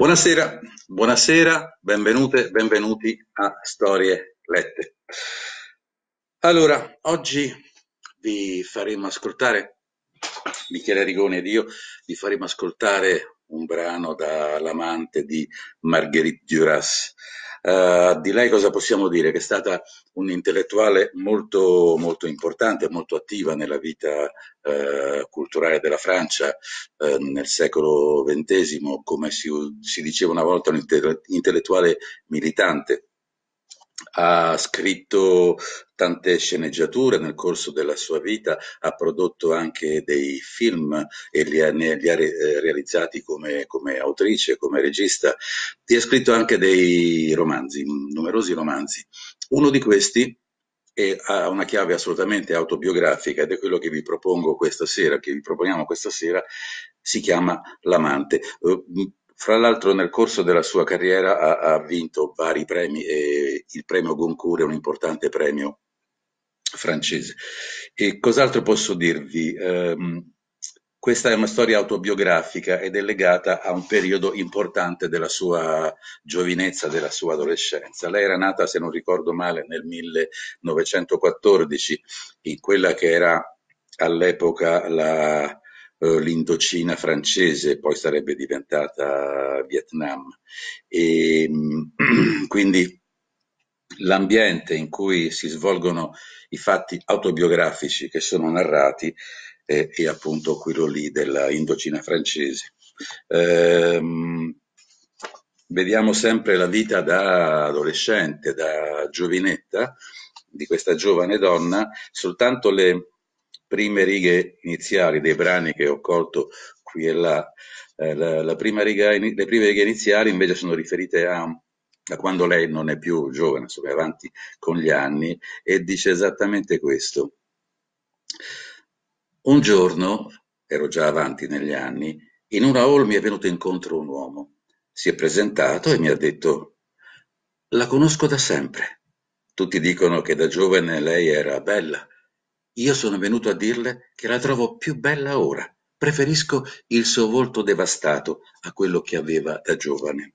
Buonasera, buonasera, benvenute, benvenuti a Storie Lette. Allora, oggi vi faremo ascoltare, Michele Rigoni ed io, vi faremo ascoltare un brano dall'amante di Marguerite Duras, eh, di lei cosa possiamo dire? Che è stata un'intellettuale molto, molto importante, molto attiva nella vita uh, culturale della Francia uh, nel secolo XX, come si, si diceva una volta, un'intellettuale militante. Ha scritto tante sceneggiature nel corso della sua vita, ha prodotto anche dei film e li ha, ne, li ha re, eh, realizzati come, come, autrice, come regista, e ha scritto anche dei romanzi, numerosi romanzi. Uno di questi è, ha una chiave assolutamente autobiografica ed è quello che vi propongo questa sera, che vi proponiamo questa sera, si chiama L'amante. Eh, fra l'altro nel corso della sua carriera ha, ha vinto vari premi, e il premio Goncourt è un importante premio francese. E cos'altro posso dirvi? Um, questa è una storia autobiografica ed è legata a un periodo importante della sua giovinezza, della sua adolescenza. Lei era nata, se non ricordo male, nel 1914, in quella che era all'epoca la, eh, l'Indocina francese, poi sarebbe diventata Vietnam. E, mm, quindi l'ambiente in cui si svolgono i fatti autobiografici che sono narrati è, è appunto quello lì della Indocina francese. Ehm, vediamo sempre la vita da adolescente, da giovinetta di questa giovane donna, soltanto le, prime righe iniziali dei brani che ho colto qui e là, eh, la, la riga, le prime righe iniziali invece sono riferite a, a quando lei non è più giovane, insomma, è avanti con gli anni, e dice esattamente questo. Un giorno, ero già avanti negli anni, in una hall mi è venuto incontro un uomo. Si è presentato e mi ha detto, la conosco da sempre. Tutti dicono che da giovane lei era bella, io sono venuto a dirle che la trovo più bella ora, preferisco il suo volto devastato a quello che aveva da giovane.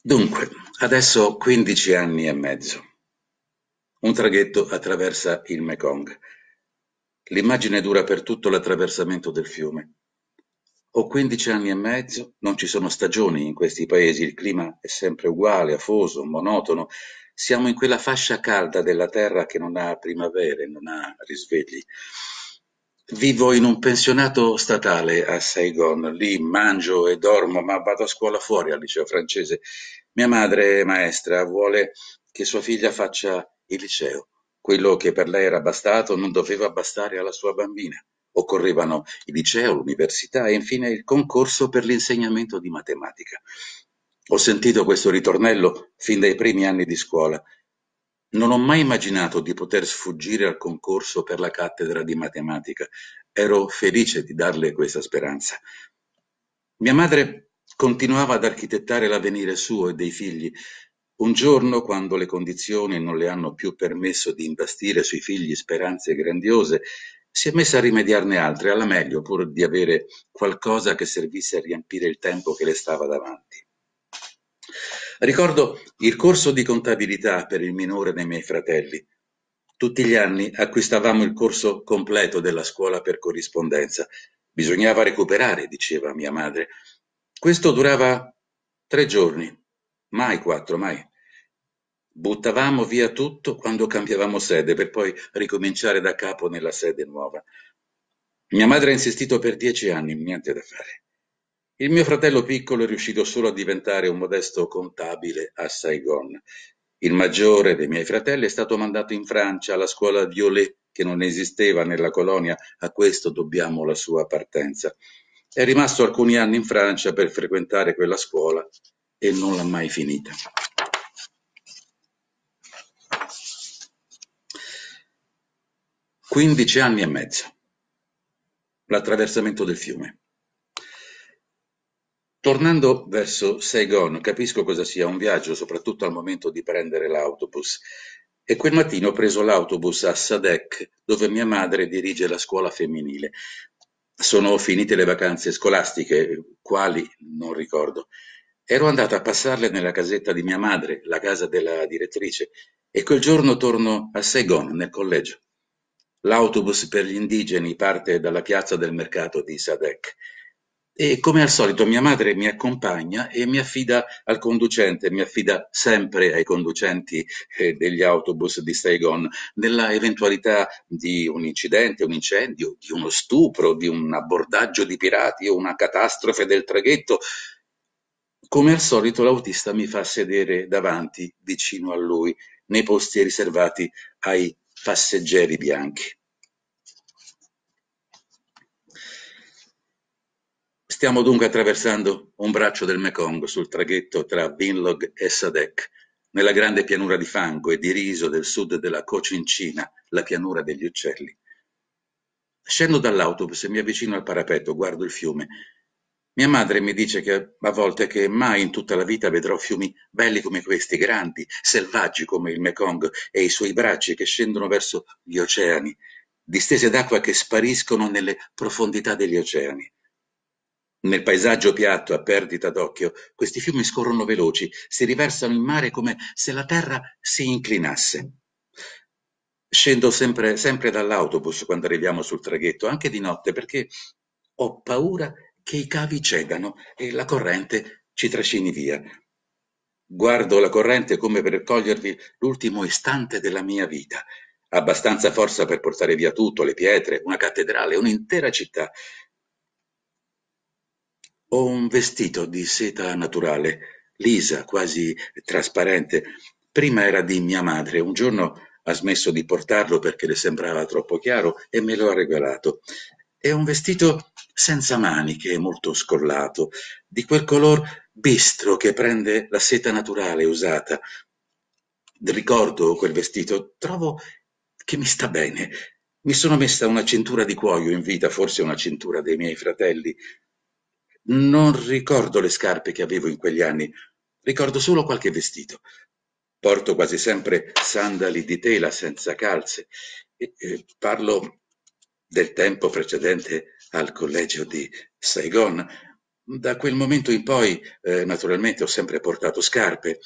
Dunque, adesso 15 anni e mezzo. Un traghetto attraversa il Mekong. L'immagine dura per tutto l'attraversamento del fiume. Ho quindici anni e mezzo, non ci sono stagioni in questi paesi, il clima è sempre uguale, afoso, monotono. Siamo in quella fascia calda della terra che non ha primavere, non ha risvegli. Vivo in un pensionato statale a Saigon, lì mangio e dormo, ma vado a scuola fuori al liceo francese. Mia madre, maestra, vuole che sua figlia faccia il liceo. Quello che per lei era bastato non doveva bastare alla sua bambina. Occorrevano il liceo, l'università e infine il concorso per l'insegnamento di matematica. Ho sentito questo ritornello fin dai primi anni di scuola. Non ho mai immaginato di poter sfuggire al concorso per la cattedra di matematica. Ero felice di darle questa speranza. Mia madre continuava ad architettare l'avvenire suo e dei figli. Un giorno, quando le condizioni non le hanno più permesso di investire sui figli speranze grandiose, si è messa a rimediarne altre alla meglio pur di avere qualcosa che servisse a riempire il tempo che le stava davanti. Ricordo il corso di contabilità per il minore dei miei fratelli. Tutti gli anni acquistavamo il corso completo della scuola per corrispondenza. Bisognava recuperare, diceva mia madre. Questo durava tre giorni, mai quattro, mai Buttavamo via tutto quando cambiavamo sede per poi ricominciare da capo nella sede nuova. Mia madre ha insistito per dieci anni, niente da fare. Il mio fratello piccolo è riuscito solo a diventare un modesto contabile a Saigon. Il maggiore dei miei fratelli è stato mandato in Francia alla scuola Violet, che non esisteva nella colonia, a questo dobbiamo la sua partenza. È rimasto alcuni anni in Francia per frequentare quella scuola e non l'ha mai finita. Quindici anni e mezzo, l'attraversamento del fiume. Tornando verso Saigon, capisco cosa sia un viaggio, soprattutto al momento di prendere l'autobus. E quel mattino ho preso l'autobus a Sadek, dove mia madre dirige la scuola femminile. Sono finite le vacanze scolastiche, quali non ricordo. Ero andata a passarle nella casetta di mia madre, la casa della direttrice, e quel giorno torno a Saigon, nel collegio. L'autobus per gli indigeni parte dalla piazza del mercato di Sadek e come al solito mia madre mi accompagna e mi affida al conducente, mi affida sempre ai conducenti eh, degli autobus di Saigon, nella eventualità di un incidente, un incendio, di uno stupro, di un abbordaggio di pirati o una catastrofe del traghetto. Come al solito l'autista mi fa sedere davanti, vicino a lui, nei posti riservati ai passeggeri bianchi. Stiamo dunque attraversando un braccio del Mekong sul traghetto tra Vinlog e Sadek, nella grande pianura di fango e di riso del sud della Cocincina, la pianura degli uccelli. Scendo dall'autobus e mi avvicino al parapetto, guardo il fiume. Mia madre mi dice che a volte che mai in tutta la vita vedrò fiumi belli come questi, grandi, selvaggi come il Mekong e i suoi bracci che scendono verso gli oceani, distese d'acqua che spariscono nelle profondità degli oceani. Nel paesaggio piatto a perdita d'occhio, questi fiumi scorrono veloci, si riversano in mare come se la terra si inclinasse. Scendo sempre, sempre dall'autobus quando arriviamo sul traghetto, anche di notte, perché ho paura che i cavi cedano e la corrente ci trascini via. Guardo la corrente come per cogliervi l'ultimo istante della mia vita. Abbastanza forza per portare via tutto, le pietre, una cattedrale, un'intera città. Ho un vestito di seta naturale, lisa, quasi trasparente. Prima era di mia madre, un giorno ha smesso di portarlo perché le sembrava troppo chiaro e me lo ha regalato. È un vestito senza maniche e molto scollato, di quel color bistro che prende la seta naturale usata. Ricordo quel vestito, trovo che mi sta bene. Mi sono messa una cintura di cuoio in vita, forse una cintura dei miei fratelli. Non ricordo le scarpe che avevo in quegli anni, ricordo solo qualche vestito. Porto quasi sempre sandali di tela senza calze. E, e eh, parlo del tempo precedente al collegio di Saigon. Da quel momento in poi, eh, naturalmente, ho sempre portato scarpe.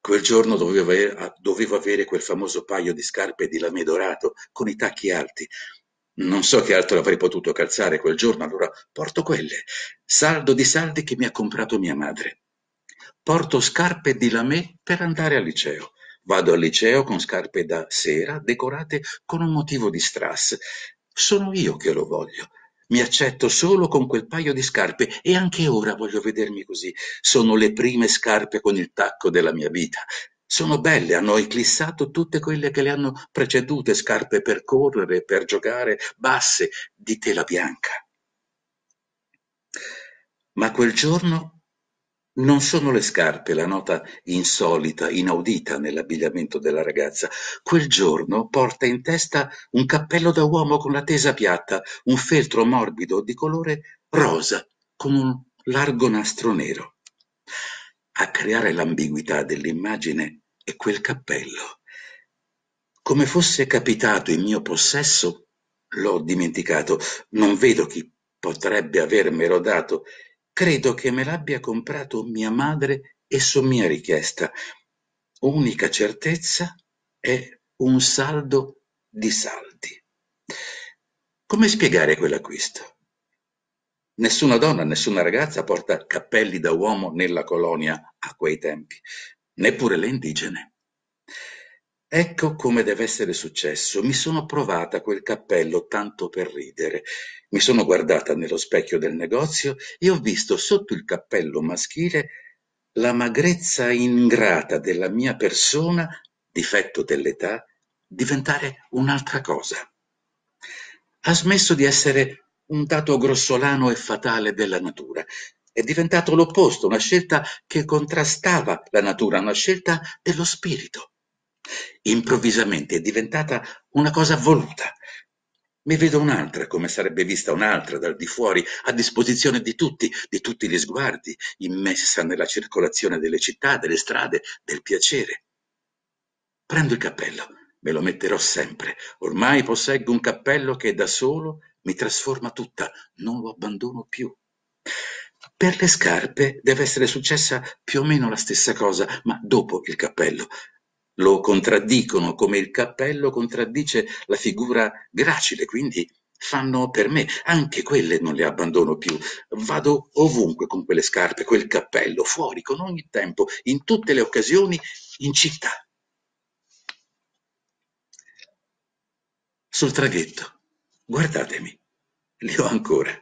Quel giorno dovevo avere, dovevo avere quel famoso paio di scarpe di lame dorato con i tacchi alti. Non so che altro avrei potuto calzare quel giorno, allora porto quelle. Saldo di saldi che mi ha comprato mia madre. Porto scarpe di lame per andare al liceo. Vado al liceo con scarpe da sera decorate con un motivo di strass. Sono io che lo voglio. Mi accetto solo con quel paio di scarpe e anche ora voglio vedermi così. Sono le prime scarpe con il tacco della mia vita. Sono belle, hanno eclissato tutte quelle che le hanno precedute, scarpe per correre, per giocare, basse, di tela bianca. Ma quel giorno non sono le scarpe la nota insolita, inaudita nell'abbigliamento della ragazza. Quel giorno porta in testa un cappello da uomo con la tesa piatta, un feltro morbido di colore rosa con un largo nastro nero. A creare l'ambiguità dell'immagine è quel cappello. Come fosse capitato in mio possesso, l'ho dimenticato. Non vedo chi potrebbe avermelo dato Credo che me l'abbia comprato mia madre e su mia richiesta; unica certezza è un saldo di saldi. Come spiegare quell'acquisto? Nessuna donna, nessuna ragazza porta cappelli da uomo nella colonia a quei tempi, neppure le indigene. Ecco come deve essere successo: mi sono provata quel cappello tanto per ridere, mi sono guardata nello specchio del negozio e ho visto sotto il cappello maschile la magrezza ingrata della mia persona, difetto dell'età, diventare un'altra cosa. Ha smesso di essere un dato grossolano e fatale della natura, è diventato l'opposto, una scelta che contrastava la natura, una scelta dello spirito. Improvvisamente è diventata una cosa voluta. Ne vedo un'altra, come sarebbe vista un'altra dal di fuori, a disposizione di tutti, di tutti gli sguardi, immessa nella circolazione delle città, delle strade, del piacere. Prendo il cappello, me lo metterò sempre. Ormai posseggo un cappello che da solo mi trasforma tutta, non lo abbandono più. Per le scarpe deve essere successa più o meno la stessa cosa, ma dopo il cappello lo contraddicono come il cappello contraddice la figura gracile, quindi fanno per me, anche quelle non le abbandono più, vado ovunque con quelle scarpe, quel cappello, fuori, con ogni tempo, in tutte le occasioni, in città. Sul traghetto, guardatemi, li ho ancora,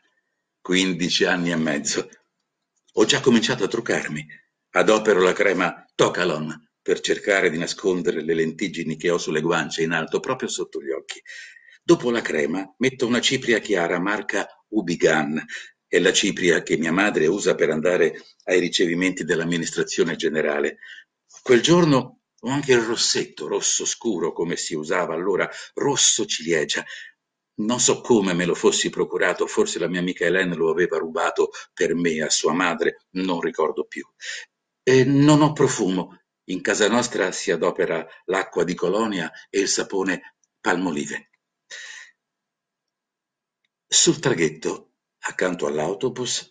15 anni e mezzo. Ho già cominciato a truccarmi, adopero la crema Tocalon per cercare di nascondere le lentiggini che ho sulle guance in alto proprio sotto gli occhi. Dopo la crema metto una cipria chiara marca Ubigan, è la cipria che mia madre usa per andare ai ricevimenti dell'amministrazione generale. Quel giorno ho anche il rossetto rosso scuro come si usava allora, rosso ciliegia. Non so come me lo fossi procurato, forse la mia amica Hélène lo aveva rubato per me a sua madre, non ricordo più. E non ho profumo, in casa nostra si adopera l'acqua di Colonia e il sapone Palmolive. Sul traghetto, accanto all'autobus,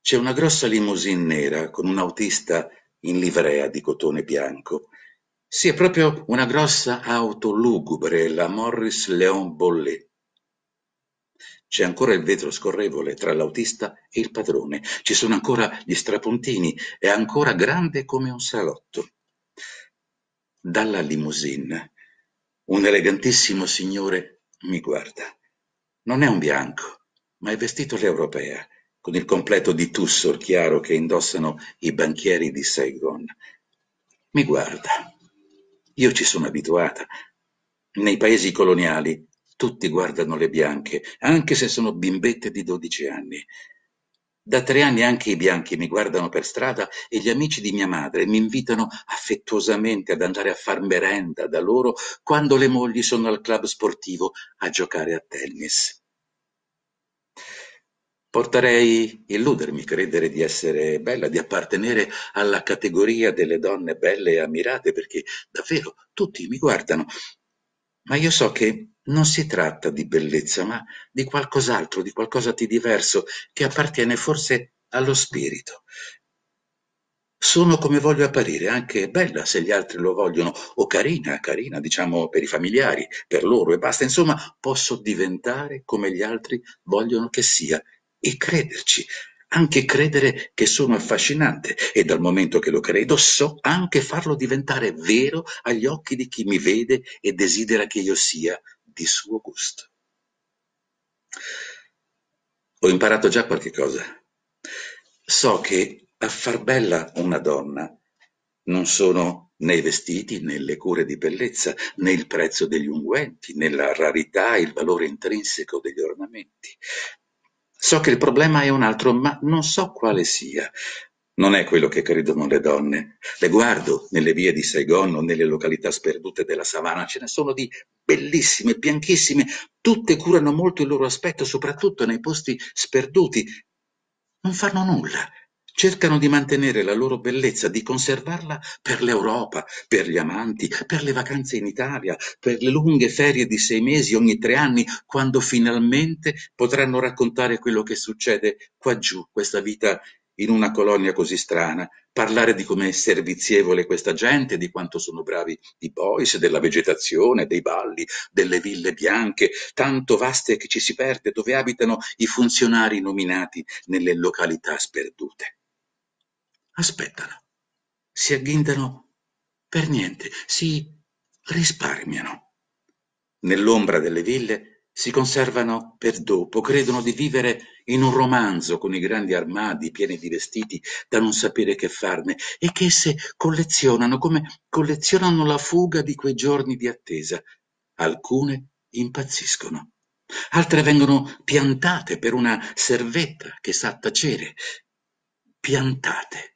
c'è una grossa limousine nera con un autista in livrea di cotone bianco. Sì, è proprio una grossa auto lugubre, la Morris Leon Bollet. C'è ancora il vetro scorrevole tra l'autista e il padrone, ci sono ancora gli strapontini, è ancora grande come un salotto. Dalla limousine un elegantissimo signore mi guarda. Non è un bianco, ma è vestito all'europea, con il completo di tussor chiaro che indossano i banchieri di Saigon. Mi guarda. Io ci sono abituata. Nei paesi coloniali tutti guardano le bianche, anche se sono bimbette di 12 anni. Da tre anni anche i bianchi mi guardano per strada e gli amici di mia madre mi invitano affettuosamente ad andare a far merenda da loro quando le mogli sono al club sportivo a giocare a tennis. Porterei illudermi, credere di essere bella, di appartenere alla categoria delle donne belle e ammirate, perché davvero tutti mi guardano ma io so che non si tratta di bellezza, ma di qualcos'altro, di qualcosa di diverso, che appartiene forse allo spirito. Sono come voglio apparire, anche bella se gli altri lo vogliono, o carina, carina diciamo per i familiari, per loro e basta. Insomma, posso diventare come gli altri vogliono che sia e crederci anche credere che sono affascinante e dal momento che lo credo so anche farlo diventare vero agli occhi di chi mi vede e desidera che io sia di suo gusto. Ho imparato già qualche cosa. So che a far bella una donna non sono né i vestiti, né le cure di bellezza, né il prezzo degli unguenti, né la rarità e il valore intrinseco degli ornamenti. So che il problema è un altro, ma non so quale sia. Non è quello che credono le donne. Le guardo nelle vie di Saigon o nelle località sperdute della savana, ce ne sono di bellissime, bianchissime, tutte curano molto il loro aspetto, soprattutto nei posti sperduti. Non fanno nulla, cercano di mantenere la loro bellezza, di conservarla per l'Europa, per gli amanti, per le vacanze in Italia, per le lunghe ferie di sei mesi ogni tre anni, quando finalmente potranno raccontare quello che succede qua giù, questa vita in una colonia così strana, parlare di come è servizievole questa gente, di quanto sono bravi i boys, della vegetazione, dei balli, delle ville bianche, tanto vaste che ci si perde, dove abitano i funzionari nominati nelle località sperdute aspettano, si agghindano per niente, si risparmiano. Nell'ombra delle ville si conservano per dopo, credono di vivere in un romanzo con i grandi armadi pieni di vestiti da non sapere che farne e che esse collezionano come collezionano la fuga di quei giorni di attesa. Alcune impazziscono, altre vengono piantate per una servetta che sa tacere, piantate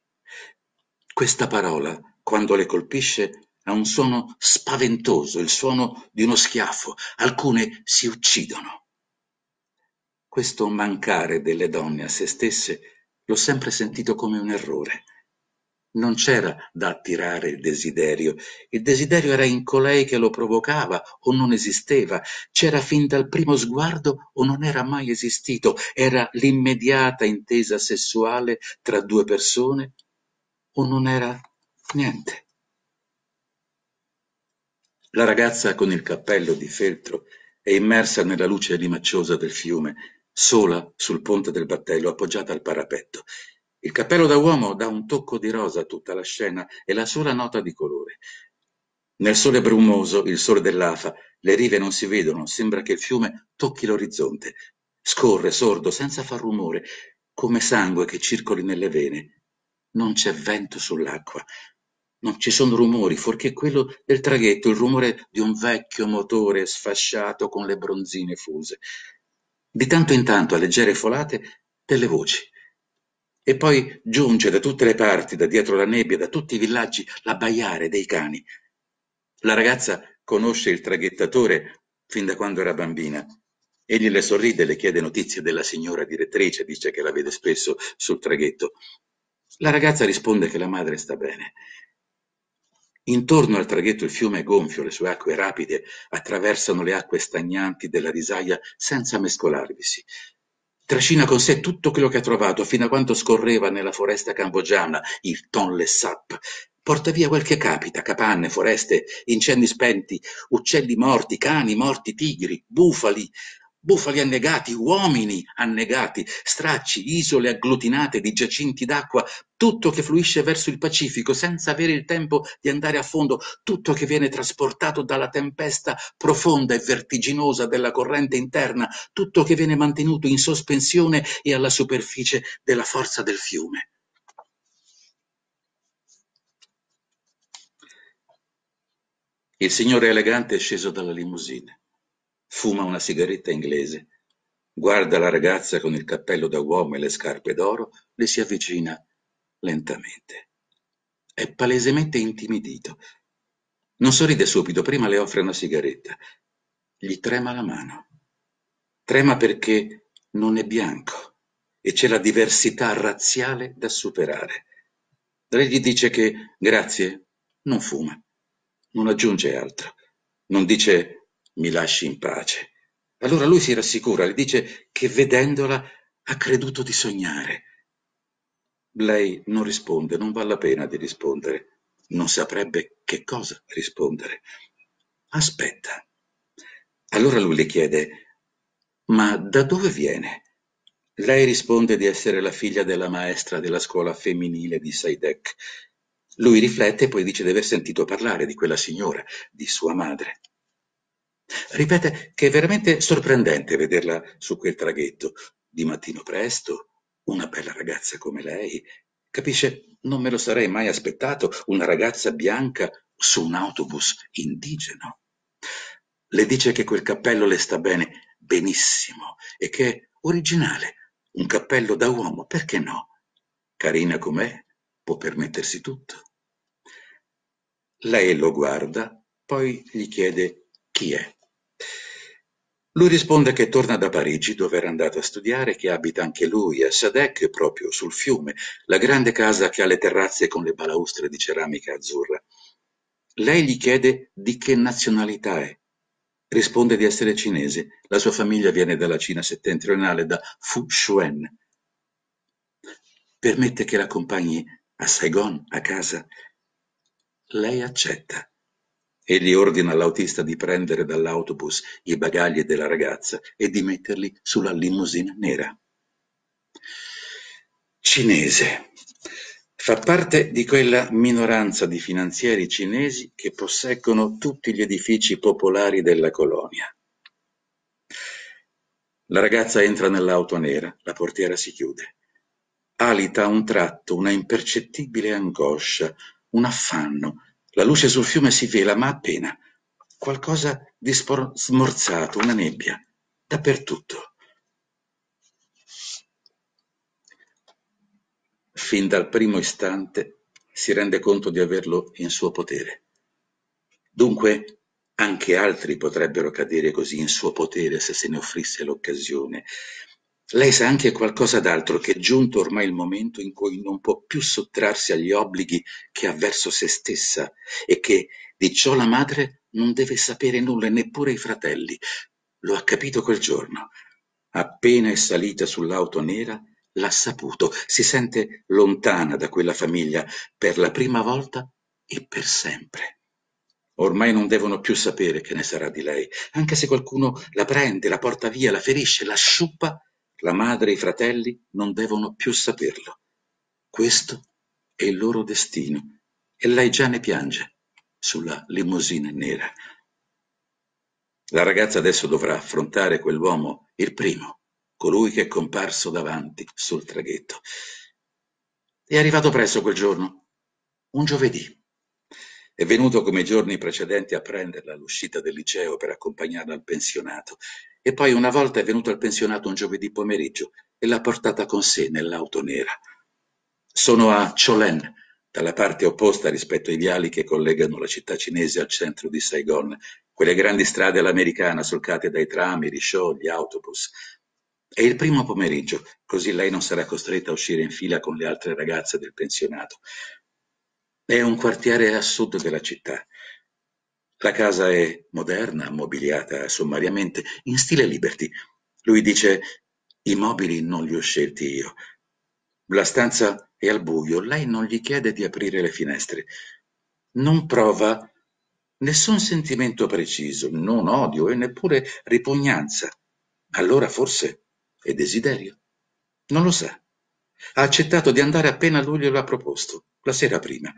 questa parola, quando le colpisce, ha un suono spaventoso, il suono di uno schiaffo, alcune si uccidono. Questo mancare delle donne a se stesse l'ho sempre sentito come un errore. Non c'era da attirare il desiderio, il desiderio era in colei che lo provocava o non esisteva, c'era fin dal primo sguardo o non era mai esistito, era l'immediata intesa sessuale tra due persone o non era niente. La ragazza con il cappello di feltro è immersa nella luce limacciosa del fiume, sola sul ponte del battello, appoggiata al parapetto. Il cappello da uomo dà un tocco di rosa a tutta la scena e la sola nota di colore. Nel sole brumoso, il sole dell'afa, le rive non si vedono, sembra che il fiume tocchi l'orizzonte. Scorre sordo, senza far rumore, come sangue che circoli nelle vene. Non c'è vento sull'acqua, non ci sono rumori fuorché quello del traghetto, il rumore di un vecchio motore sfasciato con le bronzine fuse, di tanto in tanto a leggere folate delle voci. E poi giunge da tutte le parti, da dietro la nebbia, da tutti i villaggi, l'abbaiare dei cani. La ragazza conosce il traghettatore fin da quando era bambina. Egli le sorride, le chiede notizie della signora direttrice, dice che la vede spesso sul traghetto. La ragazza risponde che la madre sta bene. Intorno al traghetto il fiume è gonfio, le sue acque rapide attraversano le acque stagnanti della risaia senza mescolarvisi. Trascina con sé tutto quello che ha trovato fino a quando scorreva nella foresta cambogiana, il Tonle Sap. Porta via quel che capita, capanne, foreste, incendi spenti, uccelli morti, cani morti, tigri, bufali, Bufali annegati, uomini annegati, stracci, isole agglutinate di giacinti d'acqua, tutto che fluisce verso il Pacifico senza avere il tempo di andare a fondo, tutto che viene trasportato dalla tempesta profonda e vertiginosa della corrente interna, tutto che viene mantenuto in sospensione e alla superficie della forza del fiume. Il signore elegante è sceso dalla limousine Fuma una sigaretta inglese, guarda la ragazza con il cappello da uomo e le scarpe d'oro, le si avvicina lentamente. È palesemente intimidito. Non sorride subito, prima le offre una sigaretta. Gli trema la mano. Trema perché non è bianco e c'è la diversità razziale da superare. Lei gli dice che grazie, non fuma, non aggiunge altro, non dice mi lasci in pace. Allora lui si rassicura, le dice che vedendola ha creduto di sognare. Lei non risponde, non vale la pena di rispondere. Non saprebbe che cosa rispondere. Aspetta. Allora lui le chiede, ma da dove viene? Lei risponde di essere la figlia della maestra della scuola femminile di Saidek. Lui riflette e poi dice di aver sentito parlare di quella signora, di sua madre. Ripete che è veramente sorprendente vederla su quel traghetto, di mattino presto, una bella ragazza come lei. Capisce, non me lo sarei mai aspettato, una ragazza bianca su un autobus indigeno. Le dice che quel cappello le sta bene, benissimo, e che è originale, un cappello da uomo, perché no? Carina com'è, può permettersi tutto. Lei lo guarda, poi gli chiede chi è. Lui risponde che torna da Parigi dove era andato a studiare che abita anche lui a Sadec, proprio sul fiume, la grande casa che ha le terrazze con le balaustre di ceramica azzurra. Lei gli chiede di che nazionalità è. Risponde di essere cinese, la sua famiglia viene dalla Cina settentrionale, da Fushuen. Permette che l'accompagni a Saigon, a casa. Lei accetta. Egli ordina all'autista di prendere dall'autobus i bagagli della ragazza e di metterli sulla limousine nera. Cinese. Fa parte di quella minoranza di finanzieri cinesi che posseggono tutti gli edifici popolari della colonia. La ragazza entra nell'auto nera, la portiera si chiude. Alita a un tratto una impercettibile angoscia, un affanno, la luce sul fiume si vela, ma appena, qualcosa di smorzato, una nebbia, dappertutto. Fin dal primo istante si rende conto di averlo in suo potere. Dunque anche altri potrebbero cadere così in suo potere se se ne offrisse l'occasione. Lei sa anche qualcosa d'altro che è giunto ormai il momento in cui non può più sottrarsi agli obblighi che ha verso se stessa e che di ciò la madre non deve sapere nulla neppure i fratelli. Lo ha capito quel giorno. Appena è salita sull'auto nera, l'ha saputo, si sente lontana da quella famiglia per la prima volta e per sempre. Ormai non devono più sapere che ne sarà di lei, anche se qualcuno la prende, la porta via, la ferisce, la sciupa la madre e i fratelli non devono più saperlo. Questo è il loro destino e lei già ne piange sulla limousine nera. La ragazza adesso dovrà affrontare quell'uomo, il primo, colui che è comparso davanti sul traghetto. È arrivato presto quel giorno, un giovedì. È venuto come i giorni precedenti a prenderla all'uscita del liceo per accompagnarla al pensionato e poi una volta è venuto al pensionato un giovedì pomeriggio e l'ha portata con sé nell'auto nera. Sono a Cholen, dalla parte opposta rispetto ai viali che collegano la città cinese al centro di Saigon, quelle grandi strade all'americana solcate dai tram, i risciò, gli autobus. È il primo pomeriggio, così lei non sarà costretta a uscire in fila con le altre ragazze del pensionato. È un quartiere a sud della città, la casa è moderna, mobiliata sommariamente, in stile Liberty. Lui dice: I mobili non li ho scelti io. La stanza è al buio, lei non gli chiede di aprire le finestre. Non prova nessun sentimento preciso, non odio e neppure ripugnanza. Allora forse è desiderio. Non lo sa. Ha accettato di andare appena lui glielo ha proposto, la sera prima.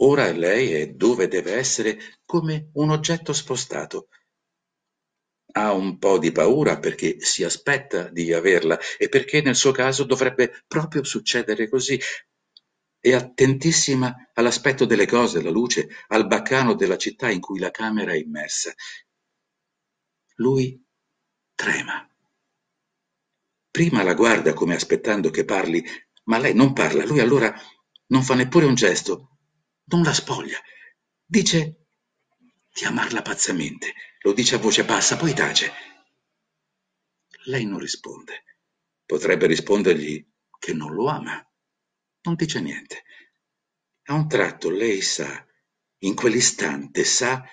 Ora lei è dove deve essere come un oggetto spostato. Ha un po' di paura perché si aspetta di averla e perché nel suo caso dovrebbe proprio succedere così. È attentissima all'aspetto delle cose, alla luce, al baccano della città in cui la camera è immersa. Lui trema. Prima la guarda come aspettando che parli, ma lei non parla, lui allora non fa neppure un gesto, non la spoglia. Dice di amarla pazzamente. Lo dice a voce bassa, poi tace. Lei non risponde. Potrebbe rispondergli che non lo ama. Non dice niente. A un tratto lei sa, in quell'istante sa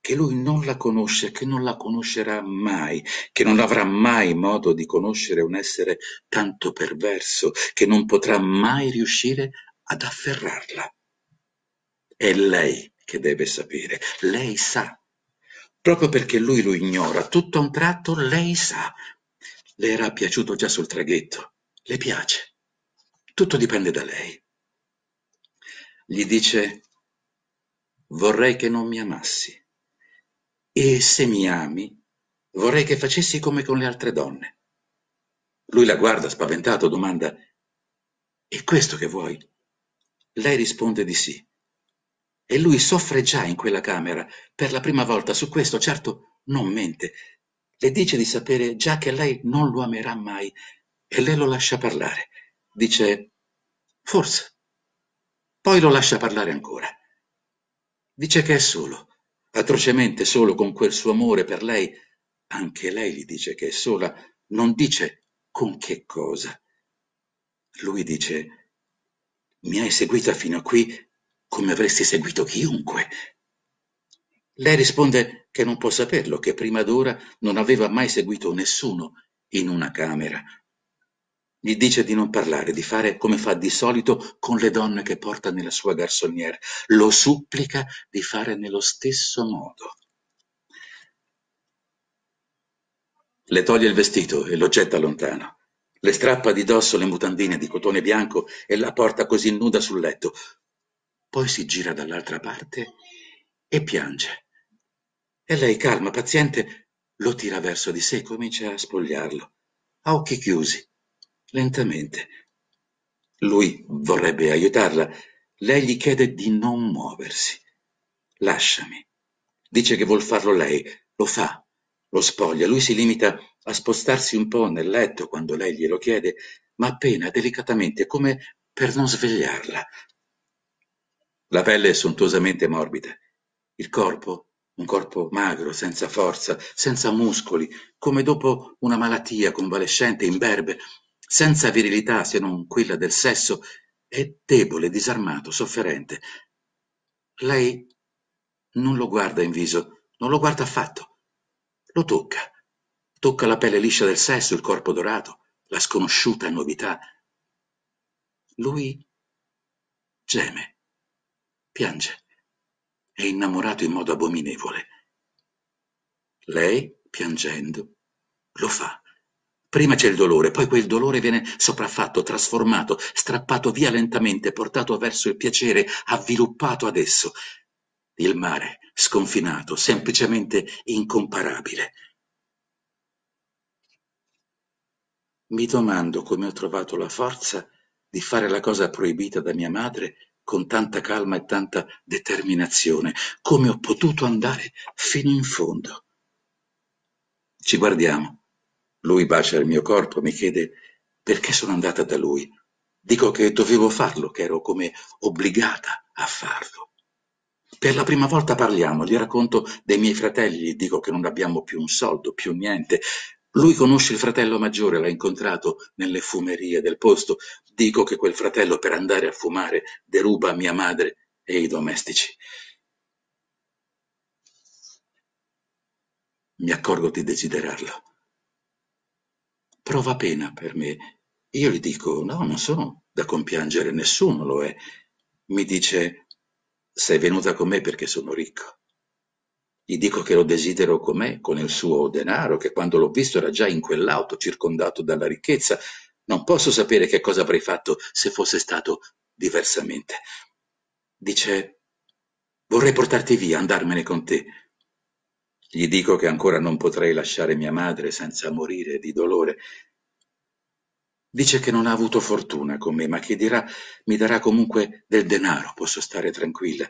che lui non la conosce, che non la conoscerà mai, che non avrà mai modo di conoscere un essere tanto perverso, che non potrà mai riuscire ad afferrarla. È lei che deve sapere, lei sa. Proprio perché lui lo ignora, tutto a un tratto lei sa. Le era piaciuto già sul traghetto, le piace. Tutto dipende da lei. Gli dice, vorrei che non mi amassi. E se mi ami, vorrei che facessi come con le altre donne. Lui la guarda spaventato, domanda, è questo che vuoi? Lei risponde di sì. E lui soffre già in quella camera, per la prima volta, su questo certo non mente. Le dice di sapere già che lei non lo amerà mai e lei lo lascia parlare. Dice, forse. Poi lo lascia parlare ancora. Dice che è solo, atrocemente solo con quel suo amore per lei. Anche lei gli dice che è sola, non dice con che cosa. Lui dice, mi hai seguita fino a qui come avresti seguito chiunque. Lei risponde che non può saperlo, che prima d'ora non aveva mai seguito nessuno in una camera. Gli dice di non parlare, di fare come fa di solito con le donne che porta nella sua garçonniere. Lo supplica di fare nello stesso modo. Le toglie il vestito e lo getta lontano. Le strappa di dosso le mutandine di cotone bianco e la porta così nuda sul letto poi si gira dall'altra parte e piange. E lei, calma, paziente, lo tira verso di sé e comincia a spogliarlo, a occhi chiusi, lentamente. Lui vorrebbe aiutarla. Lei gli chiede di non muoversi. Lasciami. Dice che vuol farlo lei. Lo fa. Lo spoglia. Lui si limita a spostarsi un po' nel letto quando lei glielo chiede, ma appena, delicatamente, come per non svegliarla. La pelle è sontuosamente morbida, il corpo un corpo magro, senza forza, senza muscoli, come dopo una malattia convalescente imberbe, senza virilità se non quella del sesso, è debole, disarmato, sofferente. Lei non lo guarda in viso, non lo guarda affatto. Lo tocca. Tocca la pelle liscia del sesso, il corpo dorato, la sconosciuta novità. Lui geme piange, è innamorato in modo abominevole. Lei, piangendo, lo fa. Prima c'è il dolore, poi quel dolore viene sopraffatto, trasformato, strappato via lentamente, portato verso il piacere, avviluppato adesso. Il mare, sconfinato, semplicemente incomparabile. Mi domando come ho trovato la forza di fare la cosa proibita da mia madre con tanta calma e tanta determinazione, come ho potuto andare fino in fondo. Ci guardiamo. Lui bacia il mio corpo, mi chiede perché sono andata da lui. Dico che dovevo farlo, che ero come obbligata a farlo. Per la prima volta parliamo, gli racconto dei miei fratelli, gli dico che non abbiamo più un soldo, più niente. Lui conosce il fratello maggiore, l'ha incontrato nelle fumerie del posto, Dico che quel fratello per andare a fumare deruba mia madre e i domestici. Mi accorgo di desiderarlo. Prova pena per me. Io gli dico, no, non sono da compiangere, nessuno lo è. Mi dice, sei venuta con me perché sono ricco. Gli dico che lo desidero con me, con il suo denaro, che quando l'ho visto era già in quell'auto circondato dalla ricchezza, non posso sapere che cosa avrei fatto se fosse stato diversamente. Dice, vorrei portarti via, andarmene con te. Gli dico che ancora non potrei lasciare mia madre senza morire di dolore. Dice che non ha avuto fortuna con me, ma che dirà mi darà comunque del denaro, posso stare tranquilla.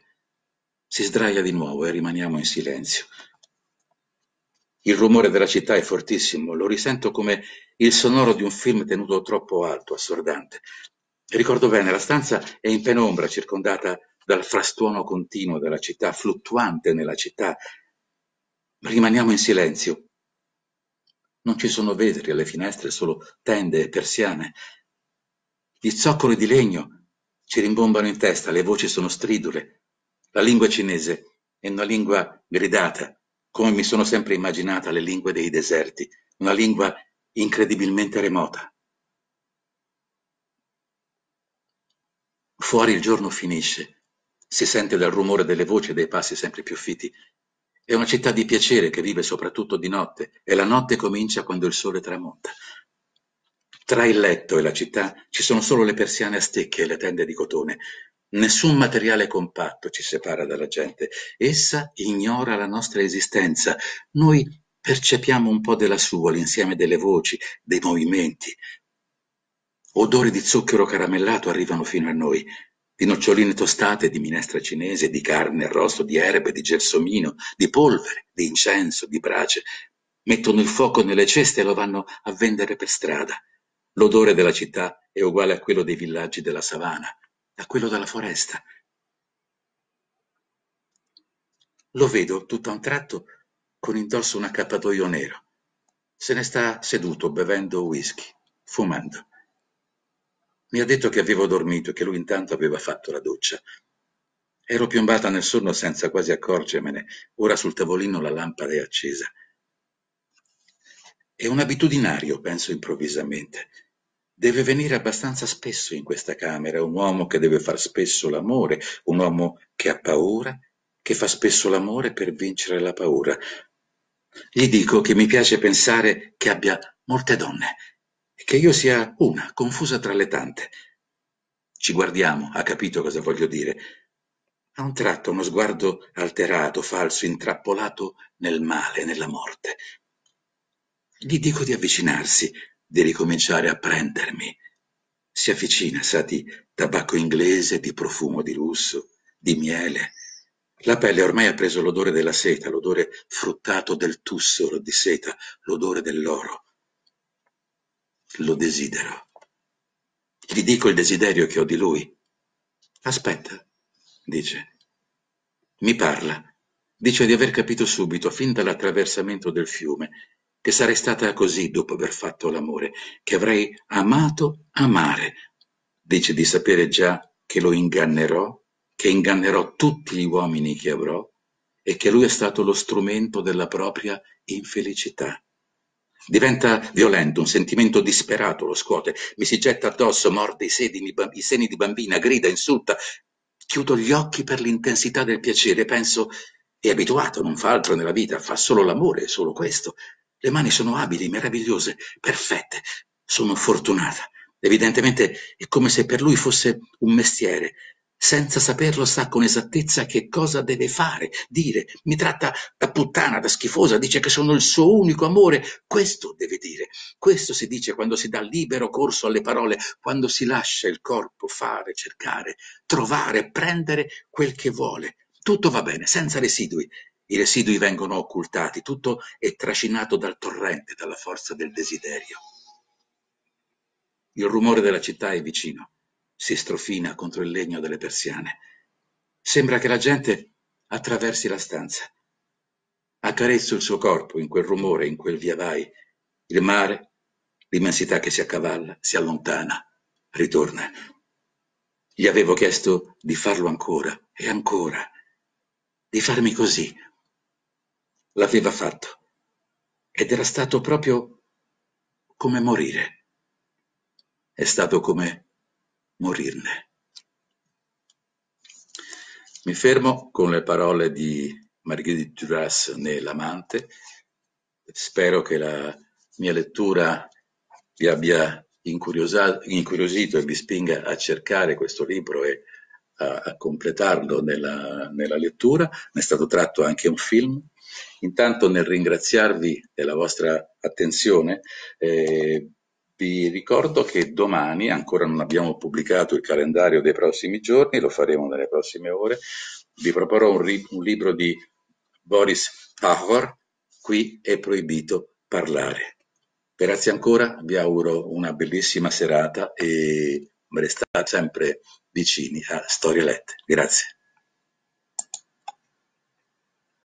Si sdraia di nuovo e rimaniamo in silenzio. Il rumore della città è fortissimo, lo risento come il sonoro di un film tenuto troppo alto, assordante. Ricordo bene, la stanza è in penombra, circondata dal frastuono continuo della città, fluttuante nella città. Rimaniamo in silenzio. Non ci sono vetri alle finestre, solo tende e persiane. Gli zoccoli di legno ci rimbombano in testa, le voci sono stridule. La lingua cinese è una lingua gridata, come mi sono sempre immaginata le lingue dei deserti, una lingua incredibilmente remota. Fuori il giorno finisce, si sente dal rumore delle voci e dei passi sempre più fiti. È una città di piacere che vive soprattutto di notte e la notte comincia quando il sole tramonta. Tra il letto e la città ci sono solo le persiane a stecche e le tende di cotone. Nessun materiale compatto ci separa dalla gente, essa ignora la nostra esistenza, noi percepiamo un po' della sua, l'insieme delle voci, dei movimenti. Odori di zucchero caramellato arrivano fino a noi, di noccioline tostate, di minestra cinese, di carne arrosto, di erbe, di gelsomino, di polvere, di incenso, di brace. Mettono il fuoco nelle ceste e lo vanno a vendere per strada. L'odore della città è uguale a quello dei villaggi della savana da quello della foresta. Lo vedo tutt'a un tratto con indosso un accappatoio nero. Se ne sta seduto bevendo whisky, fumando. Mi ha detto che avevo dormito e che lui intanto aveva fatto la doccia. Ero piombata nel sonno senza quasi accorgermene. Ora sul tavolino la lampada è accesa. È un abitudinario, penso improvvisamente. Deve venire abbastanza spesso in questa camera un uomo che deve far spesso l'amore, un uomo che ha paura, che fa spesso l'amore per vincere la paura. Gli dico che mi piace pensare che abbia molte donne, che io sia una, confusa tra le tante. Ci guardiamo, ha capito cosa voglio dire. A un tratto uno sguardo alterato, falso, intrappolato nel male, nella morte. Gli dico di avvicinarsi, di ricominciare a prendermi. Si avvicina, sa di tabacco inglese, di profumo di lusso, di miele. La pelle ormai ha preso l'odore della seta, l'odore fruttato del tussolo di seta, l'odore dell'oro. Lo desidero. Gli dico il desiderio che ho di lui. Aspetta, dice. Mi parla. Dice di aver capito subito, fin dall'attraversamento del fiume, che sarei stata così dopo aver fatto l'amore, che avrei amato amare. Dice di sapere già che lo ingannerò, che ingannerò tutti gli uomini che avrò e che lui è stato lo strumento della propria infelicità. Diventa violento, un sentimento disperato lo scuote, mi si getta addosso, morde i, sedi, i seni di bambina, grida, insulta. Chiudo gli occhi per l'intensità del piacere, penso è abituato, non fa altro nella vita, fa solo l'amore, solo questo. Le mani sono abili, meravigliose, perfette. Sono fortunata. Evidentemente è come se per lui fosse un mestiere. Senza saperlo sa con esattezza che cosa deve fare, dire. Mi tratta da puttana, da schifosa, dice che sono il suo unico amore. Questo deve dire. Questo si dice quando si dà libero corso alle parole, quando si lascia il corpo fare, cercare, trovare, prendere quel che vuole. Tutto va bene, senza residui i residui vengono occultati, tutto è trascinato dal torrente dalla forza del desiderio. Il rumore della città è vicino, si strofina contro il legno delle persiane. Sembra che la gente attraversi la stanza. Accarezzo il suo corpo in quel rumore, in quel via vai. Il mare, l'immensità che si accavalla, si allontana, ritorna. Gli avevo chiesto di farlo ancora e ancora, di farmi così l'aveva fatto ed era stato proprio come morire. È stato come morirne. Mi fermo con le parole di Marguerite Duras nell'amante. Spero che la mia lettura vi abbia incuriosito e vi spinga a cercare questo libro e a, a completarlo nella, nella lettura. Ne è stato tratto anche un film Intanto nel ringraziarvi della vostra attenzione, eh, vi ricordo che domani, ancora non abbiamo pubblicato il calendario dei prossimi giorni, lo faremo nelle prossime ore, vi proporrò un, ri- un libro di Boris Pahor, Qui è proibito parlare. Grazie ancora, vi auguro una bellissima serata e restate sempre vicini a Storie Lette. Grazie.